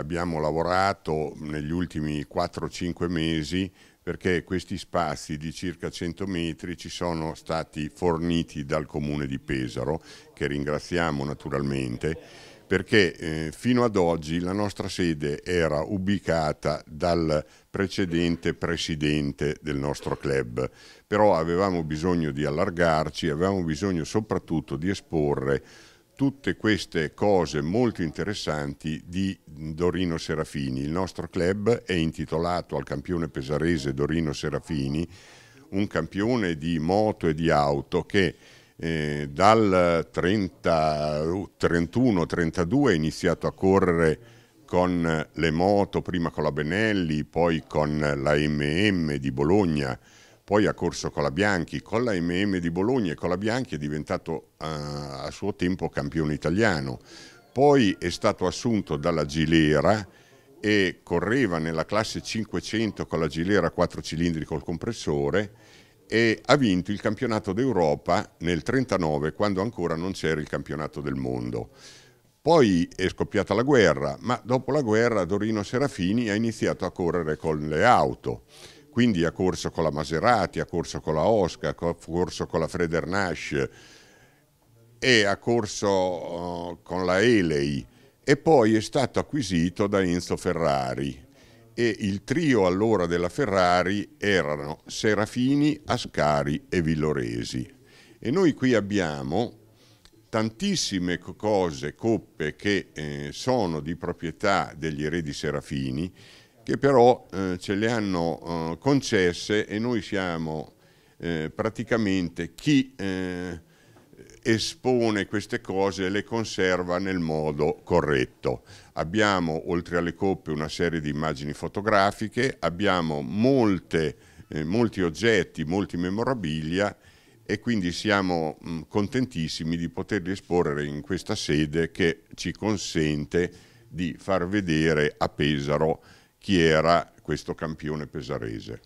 Abbiamo lavorato negli ultimi 4-5 mesi perché questi spazi di circa 100 metri ci sono stati forniti dal comune di Pesaro, che ringraziamo naturalmente, perché eh, fino ad oggi la nostra sede era ubicata dal precedente presidente del nostro club, però avevamo bisogno di allargarci, avevamo bisogno soprattutto di esporre tutte queste cose molto interessanti di Dorino Serafini. Il nostro club è intitolato al campione pesarese Dorino Serafini, un campione di moto e di auto che eh, dal 31-32 ha iniziato a correre con le moto, prima con la Benelli, poi con la MM di Bologna, poi ha corso con la Bianchi, con la MM di Bologna e con la Bianchi è diventato eh, a suo tempo campione italiano, poi è stato assunto dalla Gilera e correva nella classe 500 con la Gilera 4 cilindri col compressore e ha vinto il campionato d'Europa nel 1939 quando ancora non c'era il campionato del mondo. Poi è scoppiata la guerra, ma dopo la guerra Dorino Serafini ha iniziato a correre con le auto quindi ha corso con la Maserati, ha corso con la Oscar, ha corso con la Fredernash e ha corso uh, con la Elei e poi è stato acquisito da Enzo Ferrari e il trio allora della Ferrari erano Serafini, Ascari e Villoresi. E noi qui abbiamo tantissime cose, coppe che eh, sono di proprietà degli eredi Serafini, che però eh, ce le hanno eh, concesse e noi siamo eh, praticamente chi eh, espone queste cose e le conserva nel modo corretto. Abbiamo oltre alle coppe una serie di immagini fotografiche, abbiamo molte, eh, molti oggetti, molti memorabilia e quindi siamo mm, contentissimi di poterli esporre in questa sede che ci consente di far vedere a Pesaro chi era questo campione pesarese.